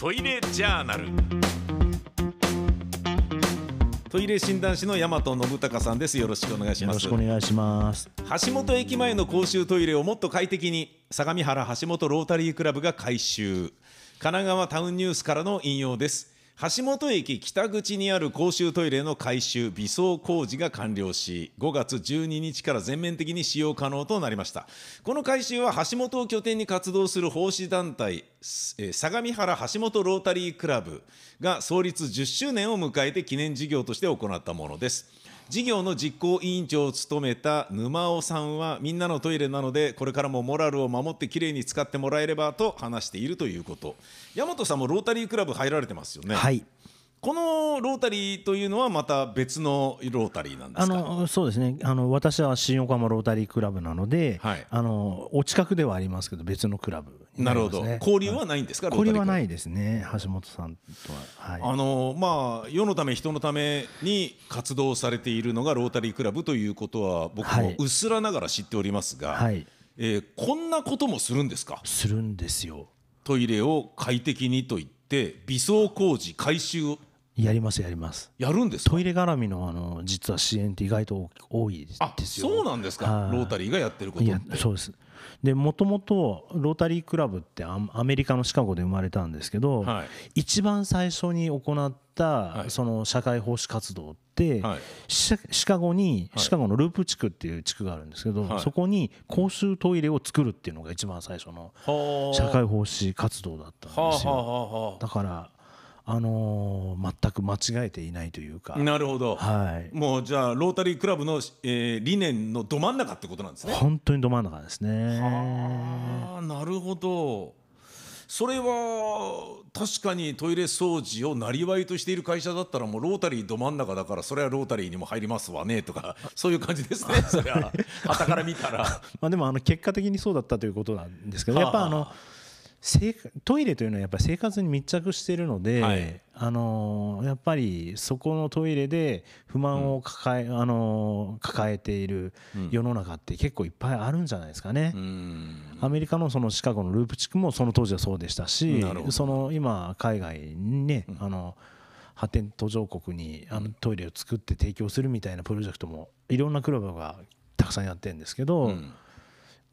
トイレジャーナルトイレ診断士の大和信孝さんですよろしくお願いしますよろしくお願いします橋本駅前の公衆トイレをもっと快適に相模原橋本ロータリークラブが改修神奈川タウンニュースからの引用です橋本駅北口にある公衆トイレの改修微装工事が完了し5月12日から全面的に使用可能となりましたこの改修は橋本を拠点に活動する奉仕団体相模原橋本ロータリークラブが創立10周年を迎えて記念事業として行ったものです事業の実行委員長を務めた沼尾さんはみんなのトイレなのでこれからもモラルを守ってきれいに使ってもらえればと話しているということ大和さんもロータリークラブ入られてますよねはいこのロータリーというのはまた別のロータリーなんですかあのそうですねあの私は新横浜ロータリークラブなので、はい、あのお近くではありますけど別のクラブな、ね,、るほど交流はないんですか、はい、交流はないですね橋本さんとは、はい、あのまあ世のため人のために活動されているのがロータリークラブということは僕もうすらながら知っておりますが、はい、えー、こんなこともするんですかするんですよトイレを快適にと言って微装工事改修やりますやりますやるんですトイレ絡みのあの実は支援って意外と多いですよそうなんですかロータリーがやってることってそうですでもともとロータリークラブってアメリカのシカゴで生まれたんですけど、はい、一番最初に行ったその社会奉仕活動って、はい、シカゴに、シカゴのループ地区っていう地区があるんですけど、はい、そこに公衆トイレを作るっていうのが一番最初の社会奉仕活動だったんですよだからあのー、全く間違えていないというかなるほど、はい、もうじゃあロータリークラブの、えー、理念のど真ん中ってことなんですね本当にど真ん中ですねはなるほどそれは確かにトイレ掃除をなりわいとしている会社だったらもうロータリーど真ん中だからそれはロータリーにも入りますわねとか そういう感じですねそれははた から見たらまあでもあの結果的にそうだったということなんですけどやっぱあの、はあトイレというのはやっぱり生活に密着しているので、はい、あのやっぱりそこのトイレで不満を抱えうん、あの抱えている世の中って結構いっぱいあるんじゃないですかね。うん、アメリカのそのシカゴのループ地区もその当時はそうでしたしその今海外にね、うん、あの発展途上国にあのトイレを作って提供するみたいなプロジェクトもいろんなクラブがたくさんやってるんですけど。うん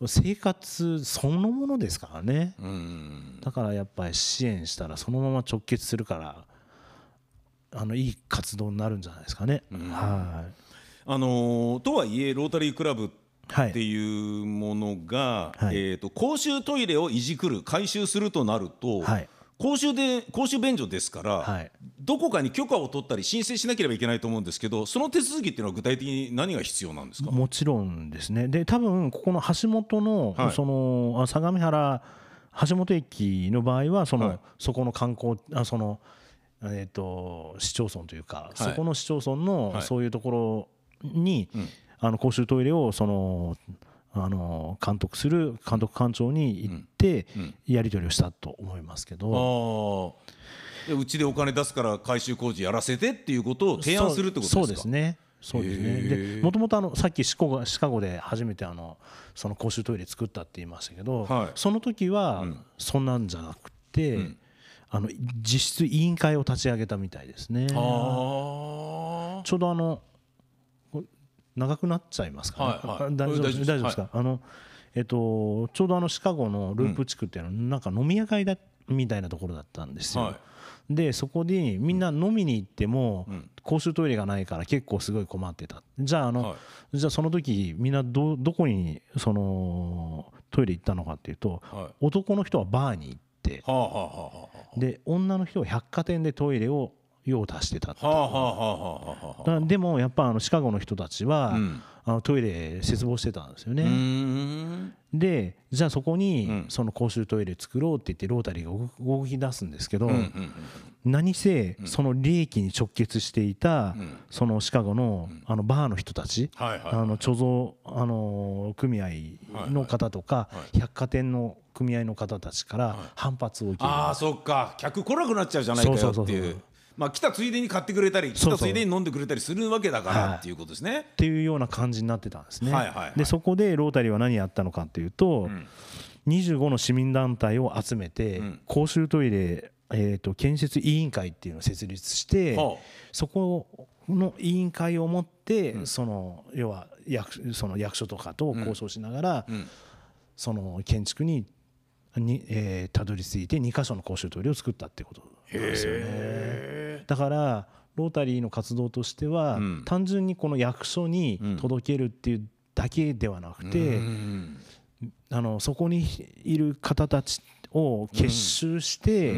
生活そのものですからね、だからやっぱり支援したらそのまま直結するからあのいい活動になるんじゃないですかね。はいあのー、とはいえロータリークラブっていうものが、はい、えーと、と公衆トイレをいじくる回収するとなると、はい、公衆で公衆便所ですから、はい、どこかに許可を取ったり申請しなければいけないと思うんですけどその手続きっていうのは具体的に何が必要なんですかもちろんですねで多分ここの橋本の,、はい、その相模原橋本駅の場合はその、はい、そこの観光あその、えーと、市町村というか、そこの市町村のそういうところに、あの公衆トイレをその。あの監督する監督官庁に行ってやり取りをしたと思いますけど。うちでお金出すから改修工事やらせてっていうことを提案するってことですかそうですね。そうですねでもともとさっきシカゴシカゴで初めてあのその公衆トイレ作ったって言いましたけど、はい、その時はそんなんじゃなくて、うん、あの実質委員会を立ち上げたみたいですね。ちょうどあの長くなっちゃいますか、ねはいはい、大丈夫です大丈夫ですか、はい、あのえっと、ちょうどあのシカゴのループ地区っていうのは、なんか飲み屋街だみたいなところだったんですよ、はい、でそこでみんな飲みに行っても、公衆トイレがないから結構すごい困ってたじゃああの、はい、じゃあその時みんなどどこにそのトイレ行ったのかっていうと、男の人はバーに行って、はあはあはあ、で女の人は百貨店でトイレを用を出してたて、でもやっぱあのシカゴの人たちは、うん、あのトイレ切望してたんですよねでじゃあそこにその公衆トイレ作ろうって言ってロータリーが動き出すんですけど、うんうんうん、何せその利益に直結していたそのシカゴのあのバーの人たち、あの貯蔵あの組合の方とか百貨店の組合の方たちから反発を受ける、はあそっか客来なくなっちゃうじゃないかよっていうまあ、来たついでに買ってくれたり来たついでに飲んでくれたりするわけだからっていうことですね。はい、っていうような感じになってたんですね。はいはいはい、でそこでロータリーは何やったのかっていうと、うん、25の市民団体を集めて、うん、公衆トイレ、えーと、建設委員会っていうのを設立して、そこの委員会を持って、うん、その要は役その役所とかと交渉しながら、その建築にに、えー、たどり着いて2か所の公衆トイレを作ったってことですよね。だからロータリーの活動としては、単純にこの役所に届けるっていうだけではなくて、あのそこにいる方たちを結集して、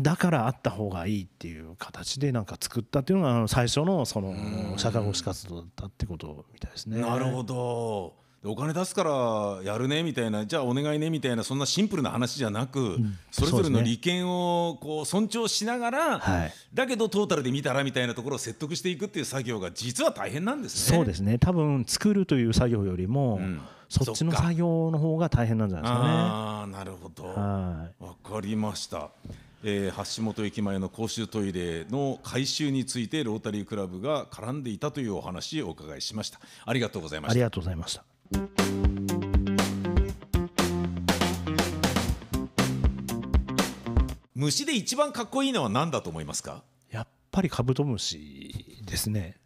だからあった方がいいっていう形でなんか作ったっていうのが最初のその社会奉仕活動だったってことみたいですね。なるほどお金出すからやるねみたいなじゃあお願いねみたいなそんなシンプルな話じゃなく、うん、それぞれの利権をこう尊重しながら、はい、だけどトータルで見たらみたいなところを説得していくっていう作業が実は大変なんですね。そうですね多分作るという作業よりも、うん、そっちの作業の方が大変なんじゃないですかね。あなるほどわかりました。えー、橋本駅前の公衆トイレの改修についてロータリークラブが絡んでいたというお話をお伺いしましたありがとうございましたありがとうございました虫で一番かっこいいのは何だと思いますかやっぱりカブトムシですね。